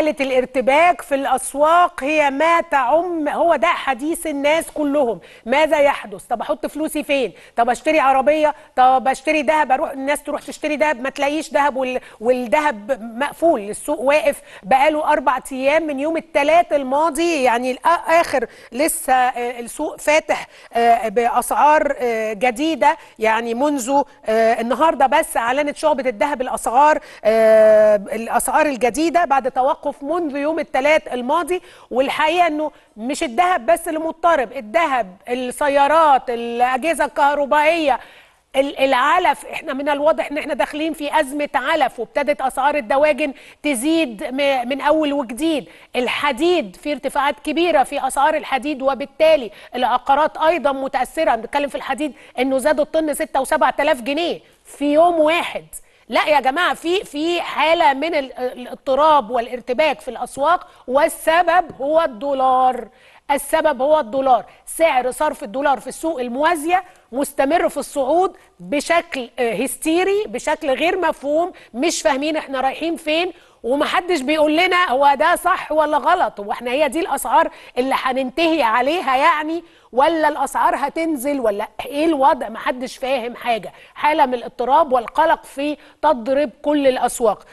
حالة الارتباك في الأسواق هي ما تعم هو ده حديث الناس كلهم ماذا يحدث طب أحط فلوسي فين طب أشتري عربية طب أشتري ذهب أروح الناس تروح تشتري ذهب ما تلاقيش ذهب وال... والذهب مقفول السوق واقف بقاله أربع أيام من يوم الثلاث الماضي يعني آخر لسه آه، السوق فاتح آه، بأسعار آه، جديدة يعني منذ النهاردة بس أعلنت شعبة الذهب الأسعار الأسعار الجديدة بعد توقف التوقف منذ يوم الثلاث الماضي والحقيقه انه مش الذهب بس اللي مضطرب الذهب السيارات الاجهزه الكهربائيه العلف احنا من الواضح ان احنا داخلين في ازمه علف وابتدت اسعار الدواجن تزيد من اول وجديد الحديد في ارتفاعات كبيره في اسعار الحديد وبالتالي العقارات ايضا متاثره بنتكلم في الحديد انه زاد الطن 6 و7000 جنيه في يوم واحد لا يا جماعه في في حاله من الاضطراب والارتباك في الاسواق والسبب هو الدولار السبب هو الدولار سعر صرف الدولار في السوق الموازية مستمر في الصعود بشكل آه، هستيري بشكل غير مفهوم مش فاهمين احنا رايحين فين ومحدش بيقول لنا هو ده صح ولا غلط واحنا هي دي الاسعار اللي هننتهي عليها يعني ولا الاسعار هتنزل ولا ايه الوضع محدش فاهم حاجه حاله من الاضطراب والقلق في تضرب كل الاسواق